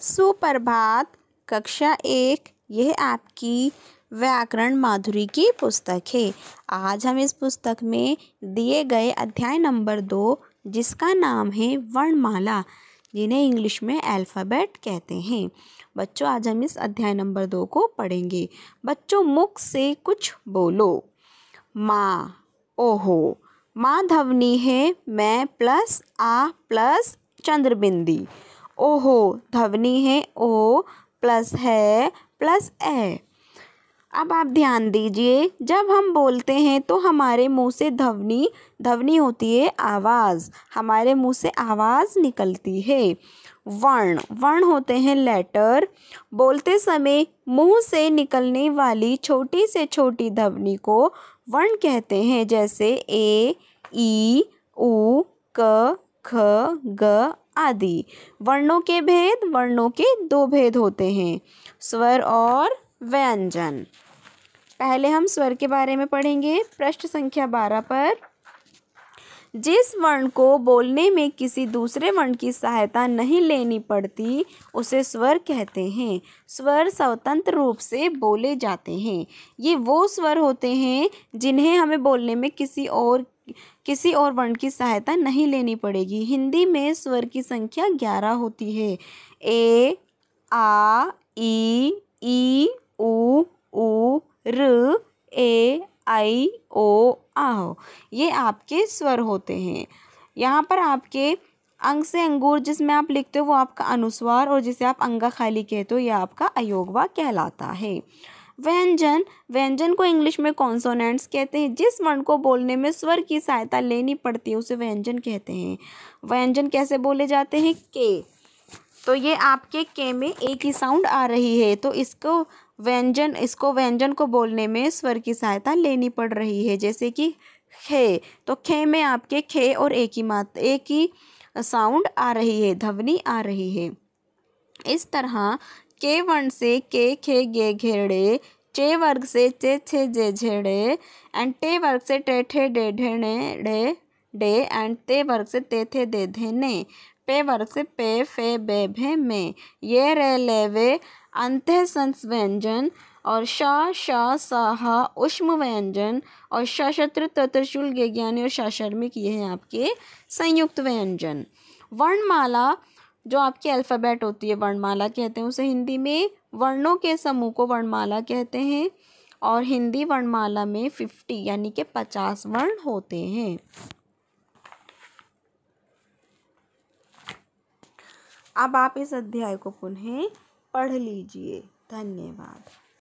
सुप्रभात कक्षा एक यह आपकी व्याकरण माधुरी की पुस्तक है आज हम इस पुस्तक में दिए गए अध्याय नंबर दो जिसका नाम है वर्णमाला जिन्हें इंग्लिश में अल्फ़ाबेट कहते हैं बच्चों आज हम इस अध्याय नंबर दो को पढ़ेंगे बच्चों मुख से कुछ बोलो माँ ओहो माँ धवनी है मैं प्लस आ प्लस चंद्रबिंदी ओहो ध्वनि है ओ प्लस है प्लस ए अब आप ध्यान दीजिए जब हम बोलते हैं तो हमारे मुंह से ध्वनि ध्वनि होती है आवाज़ हमारे मुंह से आवाज़ निकलती है वर्ण वर्ण होते हैं लेटर बोलते समय मुंह से निकलने वाली छोटी से छोटी ध्वनि को वर्ण कहते हैं जैसे ए ई उ क ख ग आदि वर्णों के भेद वर्णों के दो भेद होते हैं स्वर और व्यंजन पहले हम स्वर के बारे में पढ़ेंगे पृष्ठ संख्या बारह पर जिस वर्ण को बोलने में किसी दूसरे वर्ण की सहायता नहीं लेनी पड़ती उसे स्वर कहते हैं स्वर स्वतंत्र रूप से बोले जाते हैं ये वो स्वर होते हैं जिन्हें हमें बोलने में किसी और किसी और वर्ण की सहायता नहीं लेनी पड़ेगी हिंदी में स्वर की संख्या ग्यारह होती है ए आ ई ई उ उ र ए आई ओ आ ये आपके स्वर होते हैं यहाँ पर आपके अंग से अंगूर जिसमें आप लिखते हो वो आपका अनुस्वार और जिसे आप अंगा खाली कहते हो यह आपका अयोगवा कहलाता है व्यंजन व्यंजन को इंग्लिश में कॉन्सोनेंट्स कहते हैं जिस वर्ण को बोलने में स्वर की सहायता लेनी पड़ती है उसे व्यंजन कहते हैं व्यंजन कैसे बोले जाते हैं के तो ये आपके के में एक ही साउंड आ रही है तो इसको व्यंजन इसको व्यंजन को बोलने में स्वर की सहायता लेनी पड़ रही है जैसे कि खे तो खे में आपके खे और एक ही मात एक ही साउंड आ रही है ध्वनि आ रही है इस तरह के वर्ण से के खे गे घेड़े चे वर्ग से चे छे जे झेड़े एंड टे वर्ग से टेठे डे ढेणे डे डे एंड ते वर्ग से ते थे दे धेने पे वर्ग से पे फे बे भे में ये रे ले वे अंत संस व्यंजन और शा शा साहा उष्म व्यंजन और शशत्र तत्रशूल ज्ञानी और शाशर्मिक ये हैं आपके संयुक्त व्यंजन वर्णमाला जो आपकी अल्फ़ाबेट होती है वर्णमाला कहते हैं उसे हिंदी में वर्णों के समूह को वर्णमाला कहते हैं और हिंदी वर्णमाला में फिफ्टी यानी कि पचास वर्ण होते हैं अब आप इस अध्याय को पुनः पढ़ लीजिए धन्यवाद